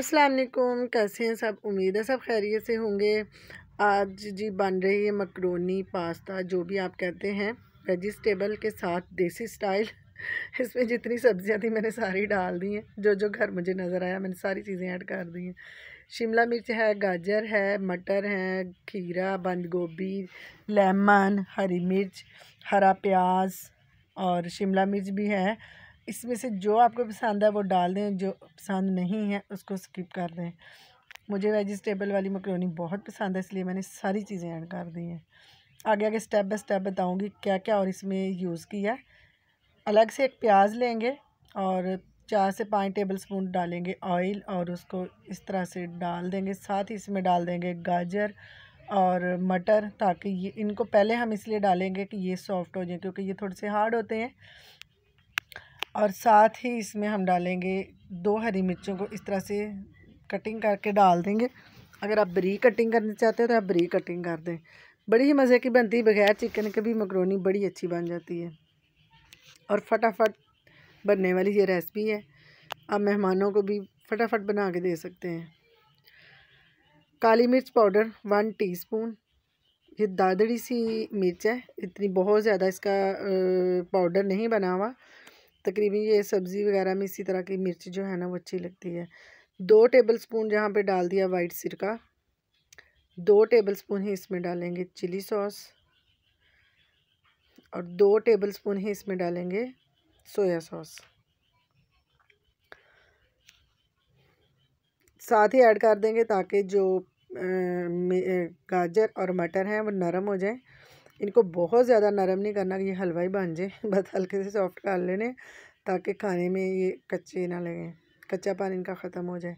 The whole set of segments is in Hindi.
अस्सलाम वालेकुम कैसे हैं सब उम्मीद है सब खैरियत से होंगे आज जी बन रही है मकरोनी पास्ता जो भी आप कहते हैं वेजिटेबल के साथ देसी स्टाइल इसमें जितनी सब्जियां थी मैंने सारी डाल दी हैं जो जो घर मुझे नज़र आया मैंने सारी चीज़ें ऐड कर दी हैं शिमला मिर्च है गाजर है मटर है खीरा बंद गोभी लेमन हरी मिर्च हरा प्याज और शिमला मिर्च भी है इसमें से जो आपको पसंद है वो डाल दें जो पसंद नहीं है उसको स्किप कर दें मुझे वेजिटेबल वाली मकरोनी बहुत पसंद है इसलिए मैंने सारी चीज़ें ऐड कर दी हैं आगे आगे स्टेप बाय स्टेप बताऊंगी क्या क्या और इसमें यूज़ किया अलग से एक प्याज लेंगे और चार से पाँच टेबल स्पून डालेंगे ऑयल और उसको इस तरह से डाल देंगे साथ ही इसमें डाल देंगे गाजर और मटर ताकि ये इनको पहले हम इसलिए डालेंगे कि ये सॉफ्ट हो जाए क्योंकि ये थोड़े से हार्ड होते हैं और साथ ही इसमें हम डालेंगे दो हरी मिर्चों को इस तरह से कटिंग करके डाल देंगे अगर आप ब्री कटिंग करना चाहते हो तो आप ब्री कटिंग कर दें बड़ी ही मज़े की बनती है बगैर चिकन के भी मकरोनी बड़ी अच्छी बन जाती है और फटाफट बनने वाली ये रेसिपी है आप मेहमानों को भी फटाफट बना के दे सकते हैं काली मिर्च पाउडर वन टीस्पून ये दादड़ी सी मिर्च है इतनी बहुत ज़्यादा इसका पाउडर नहीं बना हुआ तकरीबन ये सब्ज़ी वगैरह में इसी तरह की मिर्च जो है ना वो अच्छी लगती है दो टेबल स्पून जहाँ पर डाल दिया वाइट सिरका दो टेबल स्पून ही इसमें डालेंगे चिली सॉस और दो टेबल स्पून ही इसमें डालेंगे सोया सॉस साथ ही ऐड कर देंगे ताकि जो गाजर और मटर हैं वो नरम हो जाए इनको बहुत ज़्यादा नरम नहीं करना कि ये हलवाई बन जाए बस हल्के से सॉफ्ट कर लेने ताकि खाने में ये कच्चे ना लगें पान इनका ख़त्म हो जाए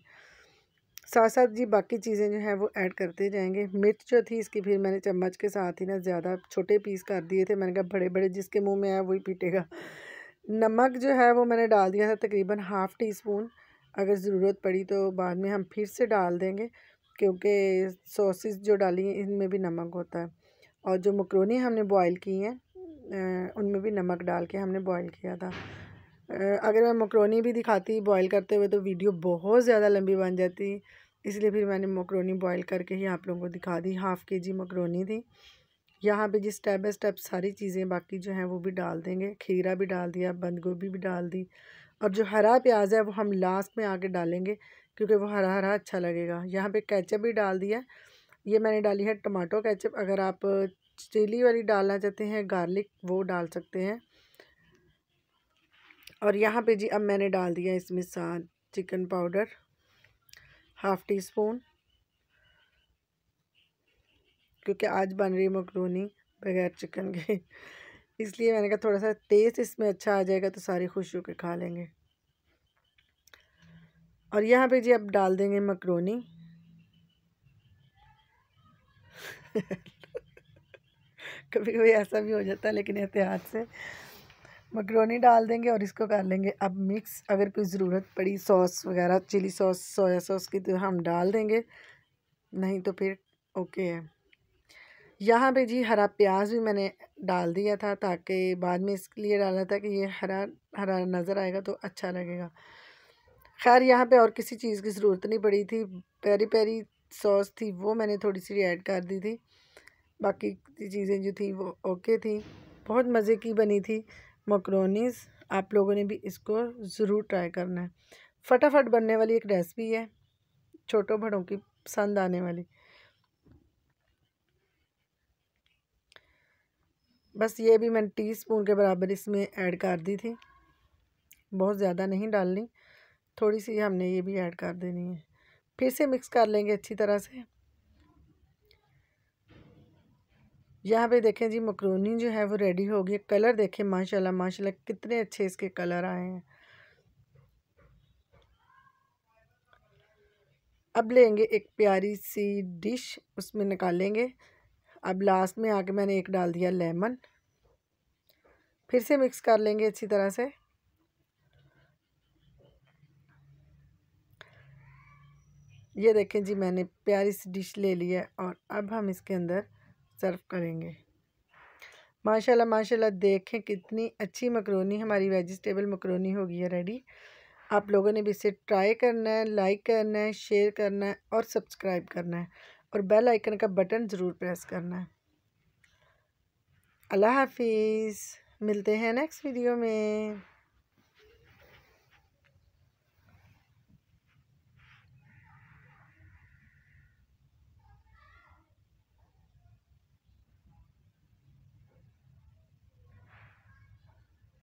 साथ साथ जी बाकी चीज़ें जो है वो ऐड करते जाएंगे मिर्च जो थी इसकी फिर मैंने चम्मच के साथ ही ना ज़्यादा छोटे पीस कर दिए थे मैंने कहा बड़े बड़े जिसके मुंह में आया वही पीटेगा नमक जो है वो मैंने डाल दिया था तकरीबन हाफ़ टी स्पून अगर ज़रूरत पड़ी तो बाद में हम फिर से डाल देंगे क्योंकि सॉसेस जो डाली हैं इनमें भी नमक होता है और जो मकरोनी हमने बॉईल की हैं उनमें भी नमक डाल के हमने बॉईल किया था अगर मैं मकरोनी भी दिखाती बॉईल करते हुए तो वीडियो बहुत ज़्यादा लंबी बन जाती इसलिए फिर मैंने मकरोनी बॉईल करके ही आप लोगों को दिखा दी हाफ़ के जी मकरोनी थी यहाँ पे जी स्टेप बाई स्टेप सारी चीज़ें बाकी जो हैं वो भी डाल देंगे खीरा भी डाल दिया बंद गोभी भी डाल दी और जो हरा प्याज है वो हम लास्ट में आके डालेंगे क्योंकि वो हरा हरा अच्छा लगेगा यहाँ पर कैचअप भी डाल दिया ये मैंने डाली है टमाटो कैचअप अगर आप चिली वाली डालना चाहते हैं गार्लिक वो डाल सकते हैं और यहाँ पे जी अब मैंने डाल दिया इसमें साथ chicken powder half teaspoon क्योंकि आज बन रही मकरोनी बगैर चिकन के इसलिए मैंने कहा थोड़ा सा टेस्ट इसमें अच्छा आ जाएगा तो सारे खुश होकर खा लेंगे और यहाँ पे जी अब डाल देंगे मकरोनी कभी कभी ऐसा भी हो जाता है लेकिन एहतियात से मकरोनी डाल देंगे और इसको कर लेंगे अब मिक्स अगर कोई ज़रूरत पड़ी सॉस वगैरह चिली सॉस सोया सॉस की तो हम डाल देंगे नहीं तो फिर ओके है यहाँ पे जी हरा प्याज भी मैंने डाल दिया था ताकि बाद में इसलिए डाला था कि ये हरा हरा नज़र आएगा तो अच्छा लगेगा खैर यहाँ पे और किसी चीज़ की ज़रूरत नहीं पड़ी थी पैरी पैरी सॉस थी वो मैंने थोड़ी सी ऐड कर दी थी बाकी चीज़ें जो थी वो ओके थी बहुत मज़े की बनी थी मकरोनीस आप लोगों ने भी इसको ज़रूर ट्राई करना है फटाफट बनने वाली एक रेसिपी है छोटों बड़ों की पसंद आने वाली बस ये भी मैंने टी स्पून के बराबर इसमें ऐड कर दी थी बहुत ज़्यादा नहीं डालनी थोड़ी सी हमने ये भी ऐड कर देनी है फिर से मिक्स कर लेंगे अच्छी तरह से यहाँ पे देखें जी मकरोनी जो है वो रेडी हो गई कलर देखें माशाल्लाह माशाल्लाह कितने अच्छे इसके कलर आए हैं अब लेंगे एक प्यारी सी डिश उसमें निकालेंगे अब लास्ट में आके मैंने एक डाल दिया लेमन फिर से मिक्स कर लेंगे अच्छी तरह से ये देखें जी मैंने प्यारी सी डिश ले ली है और अब हम इसके अंदर सर्व करेंगे माशाल्लाह माशाल्लाह देखें कितनी अच्छी मकरोनी हमारी वेजिटेबल मकरोनी हो गई है रेडी आप लोगों ने भी इसे ट्राई करना है लाइक करना है शेयर करना है और सब्सक्राइब करना है और बेल आइकन का बटन ज़रूर प्रेस करना है अल्लाह हाफिज़ मिलते हैं नेक्स्ट वीडियो में